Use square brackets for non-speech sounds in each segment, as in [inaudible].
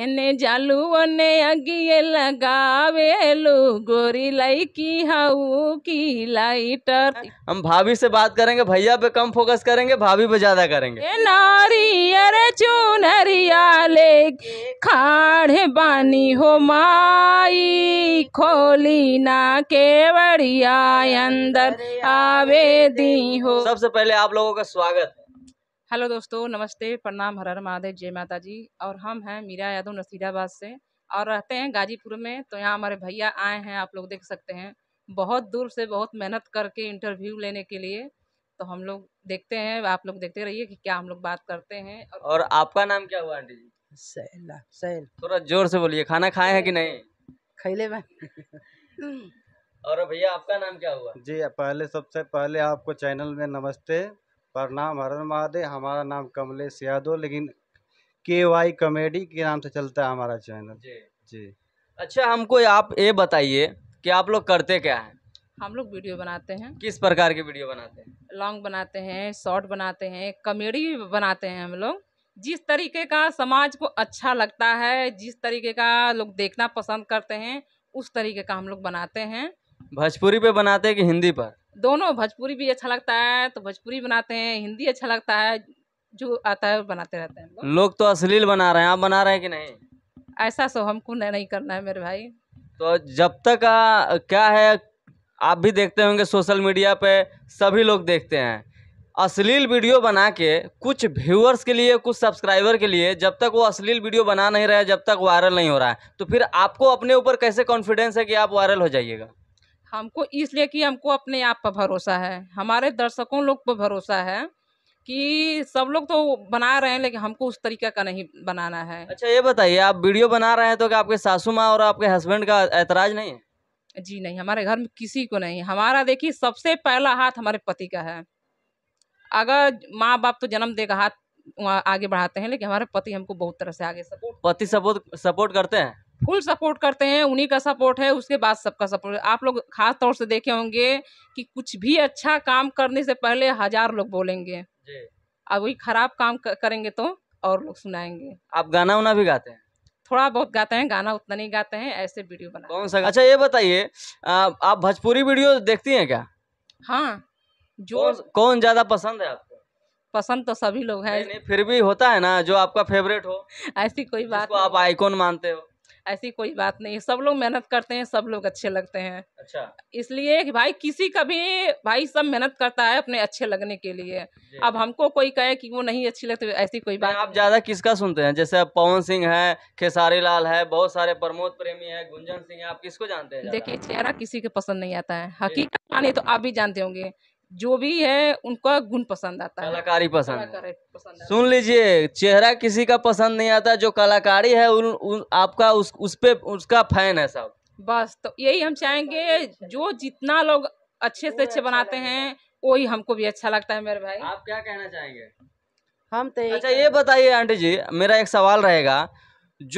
जालू ओने अगिए लगावेलू गोरी की हाउ की लाइटर हम भाभी से बात करेंगे भैया पे कम फोकस करेंगे भाभी पे ज्यादा करेंगे ए नारी अरे चून ले खाड़े बानी हो माई खोली ना केवड़िया अंदर आवे दी हो सबसे पहले आप लोगों का स्वागत हेलो दोस्तों नमस्ते प्रणाम हर हर महादेव जय माता जी और हम हैं मीरा यादव नसीराबाद से और रहते हैं गाजीपुर में तो यहाँ हमारे भैया आए हैं आप लोग देख सकते हैं बहुत दूर से बहुत मेहनत करके इंटरव्यू लेने के लिए तो हम लोग देखते हैं आप लोग देखते रहिए कि क्या हम लोग बात करते हैं और, और आपका नाम क्या हुआ आंटी जी सहला सहल थोड़ा जोर से बोलिए खाना खाए हैं कि नहीं खैले में और भैया आपका नाम क्या हुआ जी पहले सबसे पहले आपको चैनल में नमस्ते प्रणाम हरन महादेव हमारा नाम कमलेश यादव लेकिन के वाई कॉमेडी के नाम से चलता है हमारा चैनल जी जी अच्छा हमको आप ये बताइए कि आप लोग करते क्या हैं हम लोग वीडियो बनाते हैं किस प्रकार के वीडियो बनाते हैं लॉन्ग बनाते हैं शॉर्ट बनाते हैं कॉमेडी भी बनाते हैं हम लोग जिस तरीके का समाज को अच्छा लगता है जिस तरीके का लोग देखना पसंद करते हैं उस तरीके का हम लोग बनाते हैं भोजपुरी पे बनाते हैं कि हिंदी पर दोनों भोजपुरी भी अच्छा लगता है तो भोजपुरी बनाते हैं हिंदी अच्छा लगता है जो आता है बनाते रहते हैं लोग, तो अश्लील बना रहे हैं आप बना रहे हैं कि नहीं ऐसा सो तो हमको नहीं करना है मेरे भाई तो जब तक आ, क्या है आप भी देखते होंगे सोशल मीडिया पे सभी लोग देखते हैं अश्लील वीडियो बना के कुछ व्यूअर्स के लिए कुछ सब्सक्राइबर के लिए जब तक वो अश्लील वीडियो बना नहीं रहा है जब तक वायरल नहीं हो रहा है तो फिर आपको अपने ऊपर कैसे कॉन्फिडेंस है कि आप वायरल हो जाइएगा हमको इसलिए कि हमको अपने आप पर भरोसा है हमारे दर्शकों लोग पर भरोसा है कि सब लोग तो बना रहे हैं लेकिन हमको उस तरीका का नहीं बनाना है अच्छा ये बताइए आप वीडियो बना रहे हैं तो क्या आपके सासू माँ और आपके हस्बैंड का ऐतराज नहीं है जी नहीं हमारे घर में किसी को नहीं हमारा देखिए सबसे पहला हाथ हमारे पति का है अगर माँ बाप तो जन्म देगा हाथ आगे बढ़ाते हैं लेकिन हमारे पति हमको बहुत तरह से आगे सपोर्ट पति सपोर्ट सपोर्ट करते हैं फुल सपोर्ट करते हैं उन्हीं का सपोर्ट है उसके बाद सबका सपोर्ट आप लोग खास तौर से देखे होंगे कि कुछ भी अच्छा काम करने से पहले हजार लोग बोलेंगे अब वही खराब काम करेंगे तो और लोग सुनाएंगे आप गाना उना भी गाते हैं थोड़ा बहुत गाते हैं गाना उतना नहीं गाते हैं ऐसे वीडियो बना कौन सा अच्छा ये बताइए आप भोजपुरी वीडियो देखती हैं क्या हाँ जो कौन, ज्यादा पसंद है आपको पसंद तो सभी लोग हैं फिर भी होता है ना जो आपका फेवरेट हो [laughs] ऐसी कोई बात आप आइकॉन मानते हो ऐसी कोई बात नहीं है सब लोग मेहनत करते हैं सब लोग अच्छे लगते हैं अच्छा इसलिए कि भाई किसी का भी भाई सब मेहनत करता है अपने अच्छे लगने के लिए अब हमको कोई कहे कि वो नहीं अच्छी लगती ऐसी कोई बात आप ज़्यादा किसका सुनते हैं जैसे अब पवन सिंह है खेसारी लाल है बहुत सारे प्रमोद प्रेमी है गुंजन सिंह है आप किसको जानते हैं देखिए चेहरा किसी को पसंद नहीं आता है हकीकत माने तो आप भी जानते होंगे जो भी है उनका गुण पसंद आता है कलाकारी पसंद, सुन लीजिए चेहरा किसी का पसंद नहीं आता जो कलाकारी है उ, उ, आपका उस उस पे उसका फैन है सब बस तो यही हम चाहेंगे जो जितना लोग अच्छे से अच्छे अच्छा बनाते हैं वही हमको भी अच्छा लगता है मेरे भाई आप क्या कहना चाहेंगे हम तो अच्छा ये बताइए आंटी जी मेरा एक सवाल रहेगा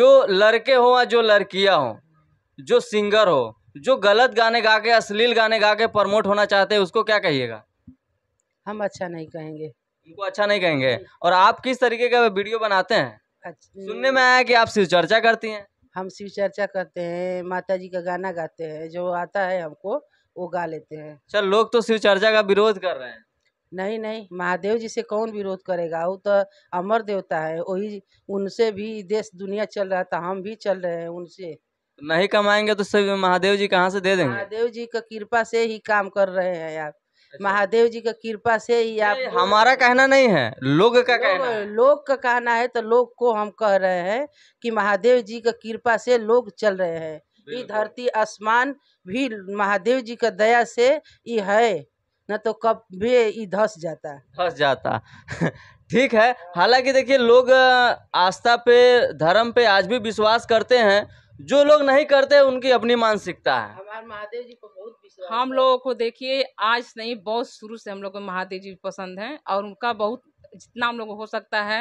जो लड़के हो या जो लड़कियां हो जो सिंगर हो जो गलत गाने गा के अश्लील गाने गा के प्रमोट होना चाहते हैं उसको क्या कहिएगा हम अच्छा नहीं कहेंगे उनको अच्छा नहीं कहेंगे और आप किस तरीके का वीडियो बनाते हैं अच्छा। सुनने में आया कि आप शिव चर्चा करती हैं हम शिव चर्चा करते हैं माता जी का गाना गाते हैं जो आता है हमको वो गा लेते हैं चल लोग तो शिव चर्चा का विरोध कर रहे हैं नहीं नहीं महादेव जी से कौन विरोध करेगा वो तो अमर देवता है वही उनसे भी देश दुनिया चल रहा था हम भी चल रहे हैं उनसे नहीं कमाएंगे तो सब महादेव जी कहाँ से दे देंगे महादेव जी का कृपा से ही काम कर रहे हैं आप अच्छा। महादेव जी का कृपा से ही आप हमारा कहना नहीं है लोग का लोग, कहना है। लोग का कहना है तो लोग को हम कह रहे हैं कि महादेव जी का कृपा से लोग चल रहे हैं ये धरती आसमान भी महादेव जी का दया से ये है न तो कब भी धस जाता धस जाता [laughs] ठीक है हालांकि देखिए लोग आस्था पे धर्म पे आज भी विश्वास करते हैं जो लोग नहीं करते उनकी अपनी मानसिकता है हमारे महादेव जी को बहुत हम लोगों को देखिए आज नहीं बहुत शुरू से हम लोग को महादेव जी पसंद हैं और उनका बहुत जितना हम लोग हो सकता है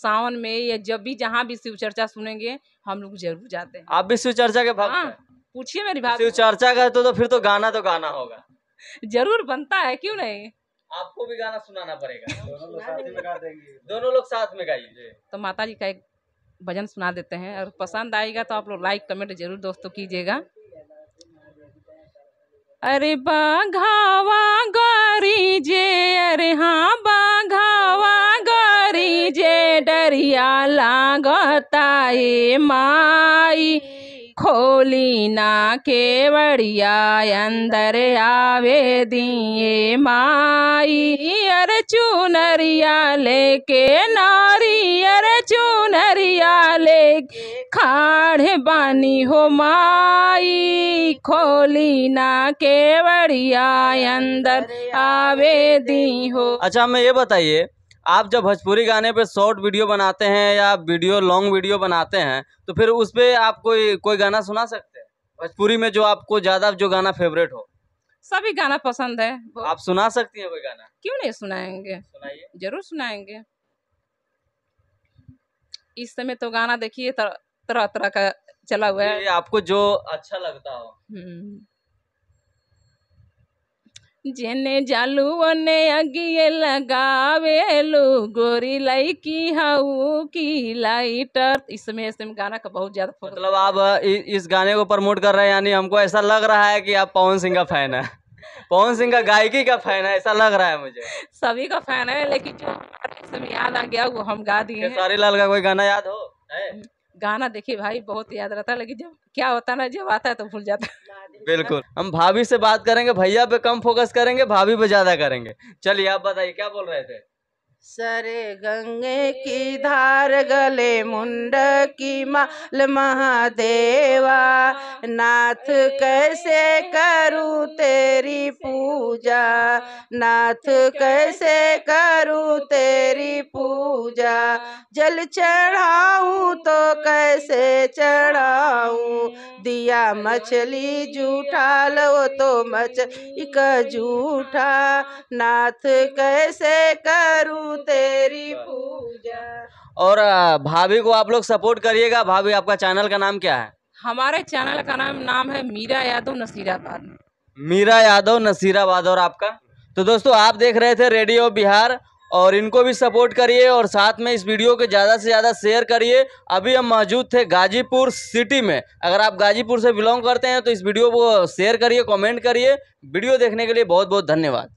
सावन में या जब भी जहाँ भी शिव चर्चा सुनेंगे हम लोग जरूर जाते हैं आप भी शिव चर्चा के भाग हाँ, पूछिए मेरी बात शिव चर्चा का तो, तो फिर तो गाना तो गाना होगा जरूर बनता है क्यों नहीं आपको भी गाना सुनाना पड़ेगा [laughs] दोनों लोग साथ में गा देंगे दोनों लोग साथ में गाइए तो माता जी का एक भजन सुना देते हैं और पसंद आएगा तो आप लोग लाइक कमेंट जरूर दोस्तों कीजिएगा अरे बाघावा गौरी जे अरे हाँ बाघावा गौरी जे डरिया लागता माई खोली ना केवड़िया अंदर आवे दिए माई अर चूनरिया लेके नारी अर चुनरिया ले खाड़ बानी हो माई खोली ना केवड़िया अंदर आवे दी हो अच्छा हमें ये बताइए आप जब भोजपुरी गाने पे शॉर्ट वीडियो बनाते हैं या वीडियो लॉन्ग वीडियो बनाते हैं तो फिर उस पर आप कोई कोई गाना सुना सकते हैं भोजपुरी में जो आपको ज़्यादा जो गाना फेवरेट हो सभी गाना पसंद है आप सुना सकती हैं कोई गाना क्यों नहीं सुनाएंगे सुनाइए जरूर सुनाएंगे इस समय तो गाना देखिए तरह तरह का चला हुआ है आपको जो अच्छा लगता हो हम्म। जेने जालू ओने अगिए लगावेलू गोरी की हाउ की लाइटर इसमें इसमें गाना का बहुत ज्यादा मतलब आप इस गाने को प्रमोट कर रहे हैं यानी हमको ऐसा लग रहा है कि आप पवन सिंह का फैन है पवन सिंह का गायकी का फैन है ऐसा लग रहा है मुझे सभी का फैन है लेकिन जो इसमें याद आ गया वो हम गा दिए सारी लाल का कोई गाना याद हो गाना देखिए भाई बहुत याद रहता है लेकिन जब क्या होता ना जब आता है तो भूल जाता है बिल्कुल हम भाभी से बात करेंगे भैया पे कम फोकस करेंगे भाभी पे ज्यादा करेंगे चलिए आप बताइए क्या बोल रहे थे सरे गंगे की धार गले मुंड की माल महादेवा नाथ कैसे करूं तेरी पूजा नाथ कैसे करूँ तेरी पूजा जल चढ़ाऊ तो कैसे चढ़ाऊ दिया मछली झूठा लो तो मच इक झूठा नाथ कैसे करूँ तेरी पूजा और भाभी को आप लोग सपोर्ट करिएगा भाभी आपका चैनल का नाम क्या है हमारे चैनल का नाम नाम है मीरा यादव नसीराबाद मीरा यादव नसीराबाद और आपका तो दोस्तों आप देख रहे थे रेडियो बिहार और इनको भी सपोर्ट करिए और साथ में इस वीडियो को ज़्यादा से ज़्यादा शेयर करिए अभी हम मौजूद थे गाजीपुर सिटी में अगर आप गाजीपुर से बिलोंग करते हैं तो इस वीडियो को शेयर करिए कमेंट करिए वीडियो देखने के लिए बहुत बहुत धन्यवाद